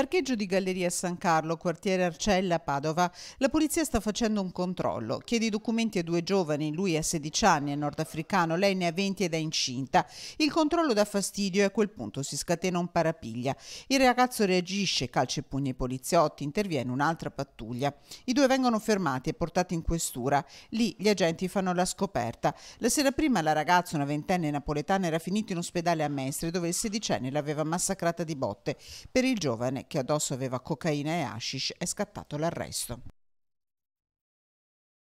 parcheggio di Galleria San Carlo, quartiere Arcella, Padova, la polizia sta facendo un controllo. Chiede i documenti a due giovani, lui ha 16 anni, è nordafricano, lei ne ha 20 ed è incinta. Il controllo dà fastidio e a quel punto si scatena un parapiglia. Il ragazzo reagisce, calcia e pugni ai poliziotti, interviene un'altra pattuglia. I due vengono fermati e portati in questura. Lì gli agenti fanno la scoperta. La sera prima la ragazza, una ventenne napoletana, era finita in ospedale a Mestre dove il sedicenne l'aveva massacrata di botte. Per il giovane che addosso aveva cocaina e hashish, è scattato l'arresto.